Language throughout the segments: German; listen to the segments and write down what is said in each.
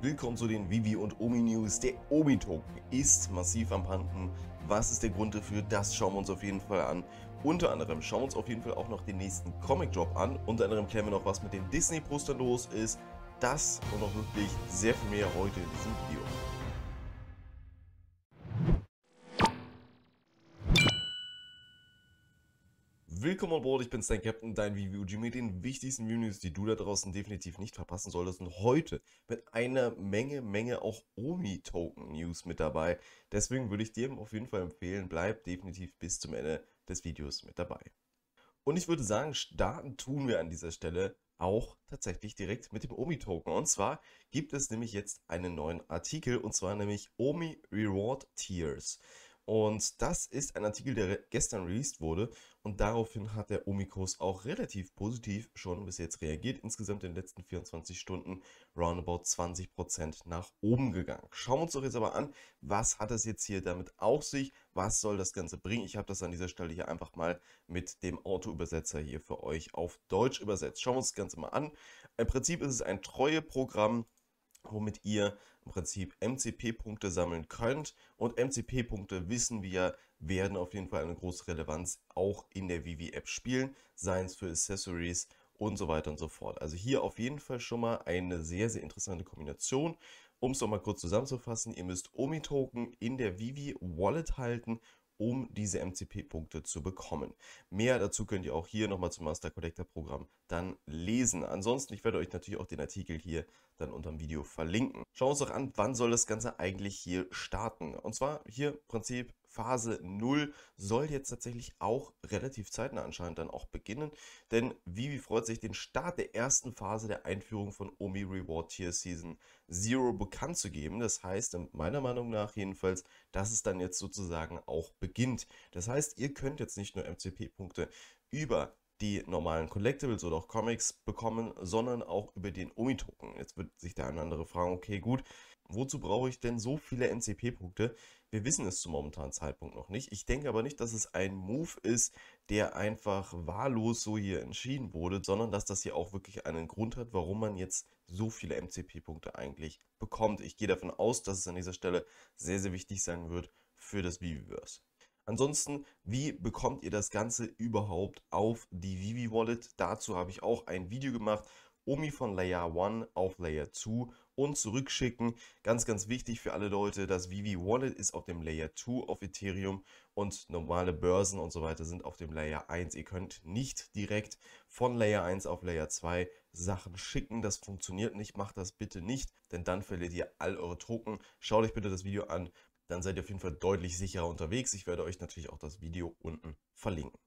Willkommen zu den Vivi und Omi News. Der Omi Token ist massiv am Panten. Was ist der Grund dafür? Das schauen wir uns auf jeden Fall an. Unter anderem schauen wir uns auf jeden Fall auch noch den nächsten Comic Drop an. Unter anderem klären wir noch, was mit den Disney Postern los ist. Das und noch wirklich sehr viel mehr heute in diesem Video. willkommen an Bord, ich bin's, dein Captain, dein VVG mit den wichtigsten News, die du da draußen definitiv nicht verpassen solltest. Und heute mit einer Menge, Menge auch Omi-Token-News mit dabei. Deswegen würde ich dir auf jeden Fall empfehlen, bleib definitiv bis zum Ende des Videos mit dabei. Und ich würde sagen, starten tun wir an dieser Stelle auch tatsächlich direkt mit dem Omi-Token. Und zwar gibt es nämlich jetzt einen neuen Artikel, und zwar nämlich Omi Reward Tiers. Und das ist ein Artikel, der gestern released wurde. Und daraufhin hat der Omikos auch relativ positiv schon bis jetzt reagiert. Insgesamt in den letzten 24 Stunden roundabout 20% nach oben gegangen. Schauen wir uns doch jetzt aber an, was hat das jetzt hier damit auf sich? Was soll das Ganze bringen? Ich habe das an dieser Stelle hier einfach mal mit dem Autoübersetzer hier für euch auf Deutsch übersetzt. Schauen wir uns das Ganze mal an. Im Prinzip ist es ein treue Programm, womit ihr im Prinzip MCP-Punkte sammeln könnt. Und MCP-Punkte, wissen wir, werden auf jeden Fall eine große Relevanz auch in der Vivi-App spielen, seien es für Accessories und so weiter und so fort. Also hier auf jeden Fall schon mal eine sehr, sehr interessante Kombination. Um es nochmal kurz zusammenzufassen, ihr müsst Omi-Token in der Vivi-Wallet halten um diese MCP-Punkte zu bekommen. Mehr dazu könnt ihr auch hier nochmal zum Master Collector Programm dann lesen. Ansonsten, ich werde euch natürlich auch den Artikel hier dann unter dem Video verlinken. Schauen wir uns doch an, wann soll das Ganze eigentlich hier starten. Und zwar hier im Prinzip Phase 0 soll jetzt tatsächlich auch relativ zeitnah anscheinend dann auch beginnen, denn Vivi freut sich, den Start der ersten Phase der Einführung von Omi Reward Tier Season Zero bekannt zu geben. Das heißt, meiner Meinung nach jedenfalls, dass es dann jetzt sozusagen auch beginnt. Das heißt, ihr könnt jetzt nicht nur MCP-Punkte über die normalen Collectibles oder auch Comics bekommen, sondern auch über den Omi-Token. Jetzt wird sich der eine oder andere fragen, okay gut, wozu brauche ich denn so viele NCP-Punkte? Wir wissen es zum momentanen Zeitpunkt noch nicht. Ich denke aber nicht, dass es ein Move ist, der einfach wahllos so hier entschieden wurde, sondern dass das hier auch wirklich einen Grund hat, warum man jetzt so viele MCP-Punkte eigentlich bekommt. Ich gehe davon aus, dass es an dieser Stelle sehr, sehr wichtig sein wird für das Viviverse. Ansonsten, wie bekommt ihr das Ganze überhaupt auf die Vivi Wallet? Dazu habe ich auch ein Video gemacht. Omi von Layer 1 auf Layer 2 und zurückschicken. Ganz, ganz wichtig für alle Leute, das Vivi Wallet ist auf dem Layer 2 auf Ethereum und normale Börsen und so weiter sind auf dem Layer 1. Ihr könnt nicht direkt von Layer 1 auf Layer 2 Sachen schicken. Das funktioniert nicht. Macht das bitte nicht, denn dann verliert ihr all eure Token. Schaut euch bitte das Video an, dann seid ihr auf jeden Fall deutlich sicherer unterwegs. Ich werde euch natürlich auch das Video unten verlinken.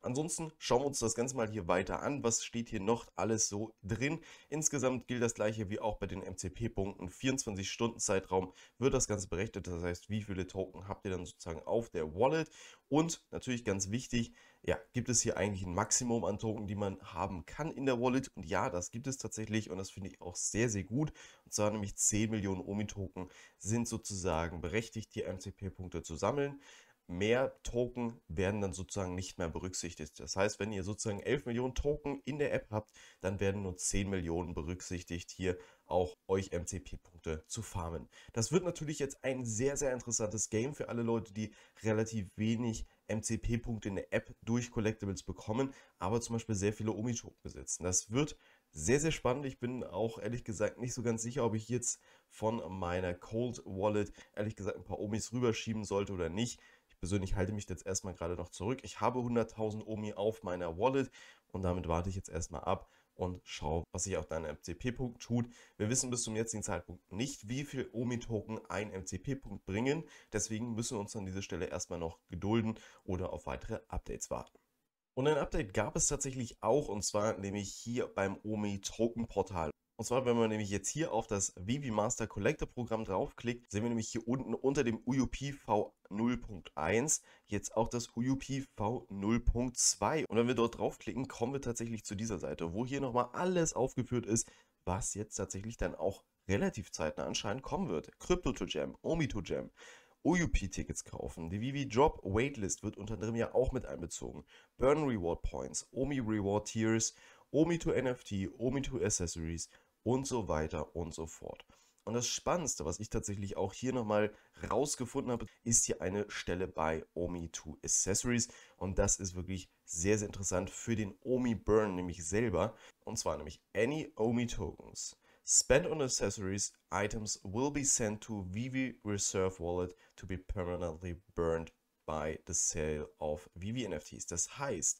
Ansonsten schauen wir uns das Ganze mal hier weiter an. Was steht hier noch alles so drin? Insgesamt gilt das gleiche wie auch bei den MCP-Punkten. 24 Stunden Zeitraum wird das Ganze berechnet. Das heißt, wie viele Token habt ihr dann sozusagen auf der Wallet? Und natürlich ganz wichtig, ja, gibt es hier eigentlich ein Maximum an Token, die man haben kann in der Wallet? Und ja, das gibt es tatsächlich und das finde ich auch sehr, sehr gut. Und zwar nämlich 10 Millionen OMI-Token sind sozusagen berechtigt, die MCP-Punkte zu sammeln mehr Token werden dann sozusagen nicht mehr berücksichtigt. Das heißt, wenn ihr sozusagen 11 Millionen Token in der App habt, dann werden nur 10 Millionen berücksichtigt, hier auch euch MCP-Punkte zu farmen. Das wird natürlich jetzt ein sehr, sehr interessantes Game für alle Leute, die relativ wenig MCP-Punkte in der App durch Collectibles bekommen, aber zum Beispiel sehr viele Omi-Token besitzen. Das wird sehr, sehr spannend. Ich bin auch ehrlich gesagt nicht so ganz sicher, ob ich jetzt von meiner Cold Wallet ehrlich gesagt ein paar Omis rüberschieben sollte oder nicht persönlich halte mich jetzt erstmal gerade noch zurück. Ich habe 100.000 Omi auf meiner Wallet und damit warte ich jetzt erstmal ab und schaue, was sich auf deinem MCP-Punkt tut. Wir wissen bis zum jetzigen Zeitpunkt nicht, wie viel Omi-Token ein MCP-Punkt bringen. Deswegen müssen wir uns an dieser Stelle erstmal noch gedulden oder auf weitere Updates warten. Und ein Update gab es tatsächlich auch, und zwar nämlich hier beim OMI Token Portal. Und zwar, wenn man nämlich jetzt hier auf das Vivi Master Collector Programm draufklickt, sehen wir nämlich hier unten unter dem UUP V0.1 jetzt auch das UUP V0.2. Und wenn wir dort draufklicken, kommen wir tatsächlich zu dieser Seite, wo hier nochmal alles aufgeführt ist, was jetzt tatsächlich dann auch relativ zeitnah anscheinend kommen wird. Crypto to Jam, Omi to Jam. UUP tickets kaufen. Die Vivi Drop Waitlist wird unter anderem ja auch mit einbezogen. Burn Reward Points, OMI Reward Tiers, OMI to NFT, OMI to Accessories, und so weiter und so fort. Und das Spannendste, was ich tatsächlich auch hier nochmal rausgefunden habe, ist hier eine Stelle bei Omi2 Accessories. Und das ist wirklich sehr, sehr interessant für den Omi Burn nämlich selber. Und zwar nämlich Any Omi Tokens. Spent on accessories, items will be sent to Vivi Reserve Wallet to be permanently burned by the sale of Vivi NFTs. Das heißt,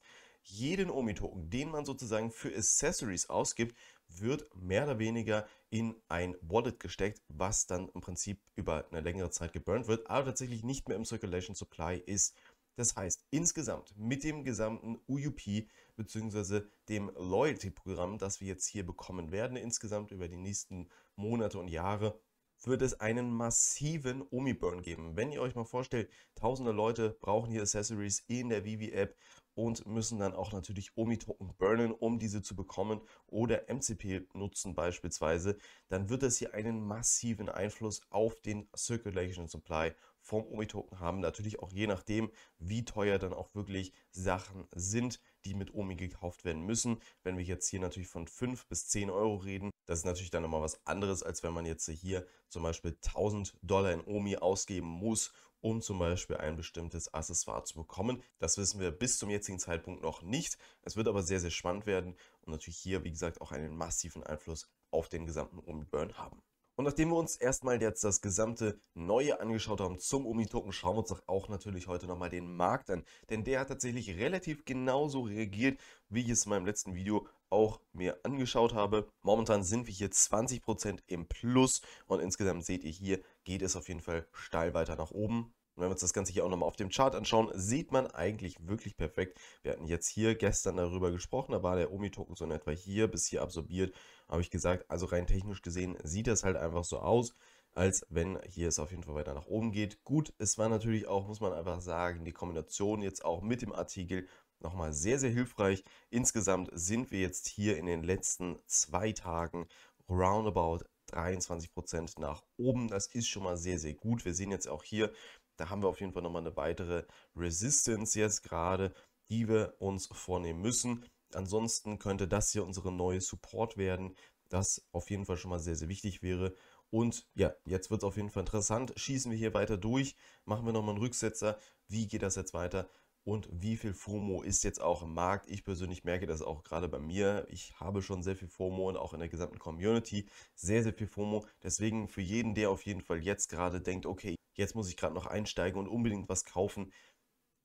jeden Omi-Token, den man sozusagen für Accessories ausgibt, wird mehr oder weniger in ein Wallet gesteckt, was dann im Prinzip über eine längere Zeit geburnt wird, aber tatsächlich nicht mehr im Circulation Supply ist. Das heißt, insgesamt mit dem gesamten UUP bzw. dem Loyalty-Programm, das wir jetzt hier bekommen werden, insgesamt über die nächsten Monate und Jahre, wird es einen massiven Omi-Burn geben. Wenn ihr euch mal vorstellt, tausende Leute brauchen hier Accessories in der Vivi-App und müssen dann auch natürlich OMI-Token burnen, um diese zu bekommen oder MCP nutzen beispielsweise, dann wird das hier einen massiven Einfluss auf den Circulation Supply vom OMI-Token haben. Natürlich auch je nachdem, wie teuer dann auch wirklich Sachen sind, die mit OMI gekauft werden müssen. Wenn wir jetzt hier natürlich von 5 bis 10 Euro reden, das ist natürlich dann nochmal was anderes, als wenn man jetzt hier zum Beispiel 1000 Dollar in OMI ausgeben muss, um zum Beispiel ein bestimmtes Accessoire zu bekommen. Das wissen wir bis zum jetzigen Zeitpunkt noch nicht. Es wird aber sehr, sehr spannend werden und natürlich hier, wie gesagt, auch einen massiven Einfluss auf den gesamten umi haben. Und nachdem wir uns erstmal jetzt das gesamte Neue angeschaut haben zum Umi-Token, schauen wir uns doch auch natürlich heute nochmal den Markt an. Denn der hat tatsächlich relativ genauso reagiert, wie ich es in meinem letzten Video auch mir angeschaut habe. Momentan sind wir hier 20% im Plus und insgesamt seht ihr hier, geht es auf jeden Fall steil weiter nach oben. Und wenn wir uns das Ganze hier auch nochmal auf dem Chart anschauen, sieht man eigentlich wirklich perfekt. Wir hatten jetzt hier gestern darüber gesprochen, da war der Omi-Token so in etwa hier bis hier absorbiert. Habe ich gesagt, also rein technisch gesehen sieht das halt einfach so aus, als wenn hier es auf jeden Fall weiter nach oben geht. Gut, es war natürlich auch, muss man einfach sagen, die Kombination jetzt auch mit dem Artikel nochmal sehr, sehr hilfreich. Insgesamt sind wir jetzt hier in den letzten zwei Tagen roundabout 23% nach oben. Das ist schon mal sehr, sehr gut. Wir sehen jetzt auch hier, da haben wir auf jeden Fall nochmal eine weitere Resistance jetzt gerade, die wir uns vornehmen müssen. Ansonsten könnte das hier unsere neue Support werden, das auf jeden Fall schon mal sehr, sehr wichtig wäre. Und ja, jetzt wird es auf jeden Fall interessant. Schießen wir hier weiter durch, machen wir nochmal einen Rücksetzer. Wie geht das jetzt weiter? und wie viel FOMO ist jetzt auch im Markt. Ich persönlich merke das auch gerade bei mir. Ich habe schon sehr viel FOMO und auch in der gesamten Community sehr, sehr viel FOMO. Deswegen für jeden, der auf jeden Fall jetzt gerade denkt, okay, jetzt muss ich gerade noch einsteigen und unbedingt was kaufen,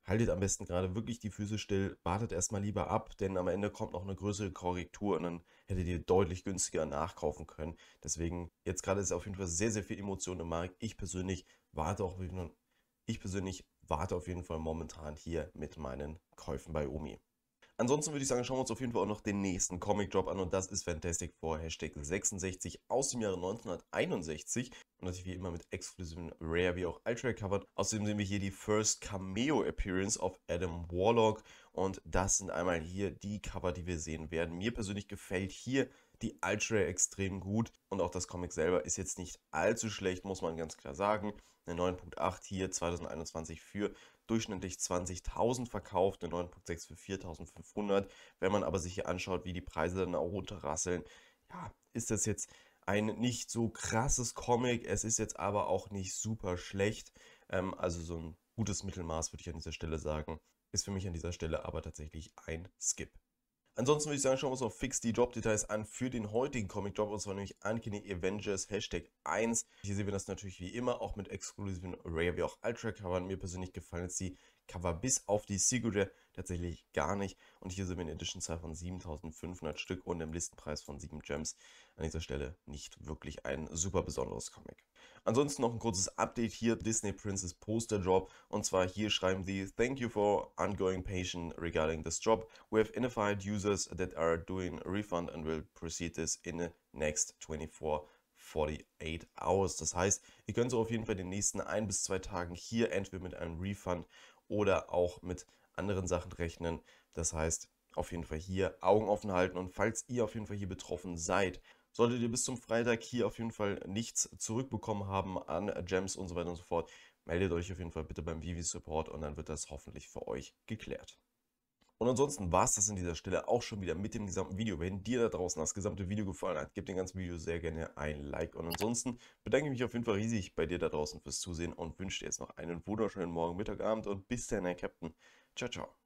haltet am besten gerade wirklich die Füße still, wartet erstmal lieber ab, denn am Ende kommt noch eine größere Korrektur und dann hättet ihr deutlich günstiger nachkaufen können. Deswegen, jetzt gerade ist auf jeden Fall sehr, sehr viel Emotion im Markt. Ich persönlich warte auch, ich persönlich warte auf jeden Fall momentan hier mit meinen Käufen bei Omi. Ansonsten würde ich sagen, schauen wir uns auf jeden Fall auch noch den nächsten Comic-Drop an und das ist Fantastic Four Hashtag 66 aus dem Jahre 1961 und natürlich wie immer mit exklusiven Rare wie auch Ultra covered. Außerdem sehen wir hier die First Cameo Appearance of Adam Warlock und das sind einmal hier die Cover, die wir sehen werden. Mir persönlich gefällt hier die Ultra extrem gut und auch das Comic selber ist jetzt nicht allzu schlecht, muss man ganz klar sagen eine 9.8 hier 2021 für durchschnittlich 20.000 verkauft, eine 9.6 für 4.500. Wenn man aber sich hier anschaut, wie die Preise dann auch runterrasseln, ja, ist das jetzt ein nicht so krasses Comic, es ist jetzt aber auch nicht super schlecht. Ähm, also so ein gutes Mittelmaß würde ich an dieser Stelle sagen. Ist für mich an dieser Stelle aber tatsächlich ein Skip. Ansonsten würde ich sagen, schauen wir uns noch fix die Job-Details an für den heutigen Comic-Job, und zwar nämlich Uncanny Avengers Hashtag 1. Hier sehen wir das natürlich wie immer, auch mit exklusiven Rare wie auch Ultra-Covern. Mir persönlich gefallen jetzt die Cover bis auf die Sigure tatsächlich gar nicht. Und hier sind wir in Editionzahl von 7500 Stück und im Listenpreis von 7 Gems. An dieser Stelle nicht wirklich ein super besonderes Comic. Ansonsten noch ein kurzes Update hier, Disney Princess Poster Drop. Und zwar hier schreiben sie, Thank you for ongoing patience regarding this job. We have identified users that are doing refund and will proceed this in the next 24 48 Hours. Das heißt, ihr könnt so auf jeden Fall in den nächsten ein bis zwei Tagen hier entweder mit einem Refund oder auch mit anderen Sachen rechnen. Das heißt, auf jeden Fall hier Augen offen halten und falls ihr auf jeden Fall hier betroffen seid, solltet ihr bis zum Freitag hier auf jeden Fall nichts zurückbekommen haben an Gems und so weiter und so fort, meldet euch auf jeden Fall bitte beim Vivi Support und dann wird das hoffentlich für euch geklärt. Und ansonsten war es das an dieser Stelle auch schon wieder mit dem gesamten Video. Wenn dir da draußen das gesamte Video gefallen hat, gib dem ganzen Video sehr gerne ein Like. Und ansonsten bedanke ich mich auf jeden Fall riesig bei dir da draußen fürs Zusehen und wünsche dir jetzt noch einen wunderschönen Morgen, Mittag, Abend und bis dann, Herr Captain. Ciao, ciao.